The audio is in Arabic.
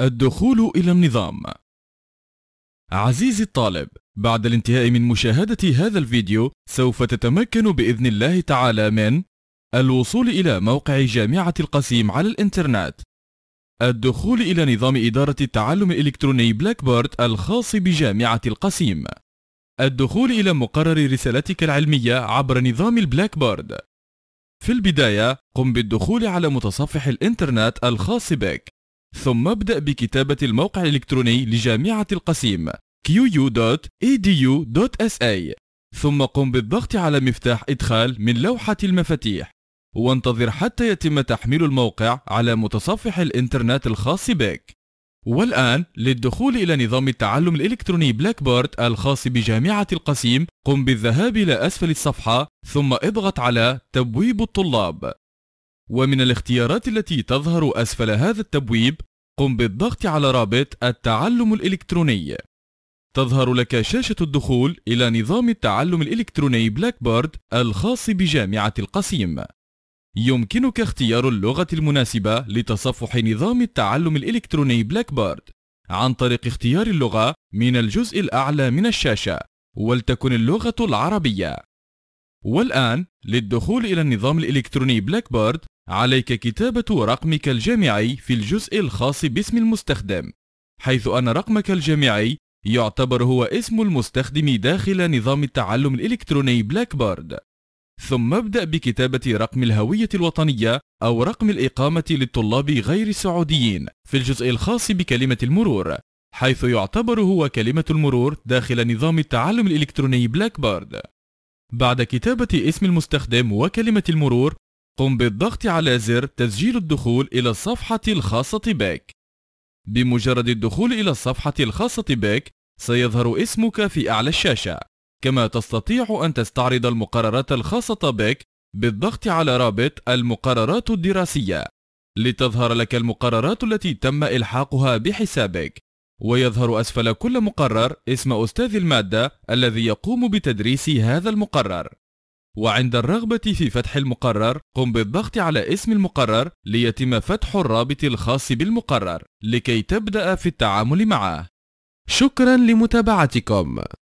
الدخول إلى النظام عزيزي الطالب بعد الانتهاء من مشاهدة هذا الفيديو سوف تتمكن بإذن الله تعالى من الوصول إلى موقع جامعة القسيم على الإنترنت الدخول إلى نظام إدارة التعلم الإلكتروني بلاكبورد الخاص بجامعة القسيم الدخول إلى مقرر رسالتك العلمية عبر نظام البلاكبورد في البداية قم بالدخول على متصفح الإنترنت الخاص بك ثم ابدأ بكتابة الموقع الإلكتروني لجامعة القسيم qu.edu.sa ثم قم بالضغط على مفتاح إدخال من لوحة المفاتيح وانتظر حتى يتم تحميل الموقع على متصفح الإنترنت الخاص بك والآن للدخول إلى نظام التعلم الإلكتروني بلاك بورد الخاص بجامعة القسيم قم بالذهاب إلى أسفل الصفحة ثم اضغط على تبويب الطلاب ومن الاختيارات التي تظهر أسفل هذا التبويب قم بالضغط على رابط التعلم الإلكتروني تظهر لك شاشة الدخول إلى نظام التعلم الإلكتروني بلاك الخاص بجامعة القصيم يمكنك اختيار اللغة المناسبة لتصفح نظام التعلم الإلكتروني بلاك عن طريق اختيار اللغة من الجزء الأعلى من الشاشة ولتكن اللغة العربية والآن للدخول إلى النظام الإلكتروني بلاك عليك كتابة رقمك الجامعي في الجزء الخاص باسم المستخدم حيث أن رقمك الجامعي يعتبر هو اسم المستخدم داخل نظام التعلم الإلكتروني بلاك ثم ابدأ بكتابة رقم الهوية الوطنية أو رقم الإقامة للطلاب غير السعوديين في الجزء الخاص بكلمة المرور حيث يعتبر هو كلمة المرور داخل نظام التعلم الإلكتروني بلاك بعد كتابة اسم المستخدم وكلمة المرور قم بالضغط على زر تسجيل الدخول إلى الصفحة الخاصة بك بمجرد الدخول إلى الصفحة الخاصة بك سيظهر اسمك في أعلى الشاشة كما تستطيع أن تستعرض المقررات الخاصة بك بالضغط على رابط المقررات الدراسية لتظهر لك المقررات التي تم إلحاقها بحسابك ويظهر أسفل كل مقرر اسم أستاذ المادة الذي يقوم بتدريس هذا المقرر وعند الرغبة في فتح المقرر قم بالضغط على اسم المقرر ليتم فتح الرابط الخاص بالمقرر لكي تبدأ في التعامل معه شكرا لمتابعتكم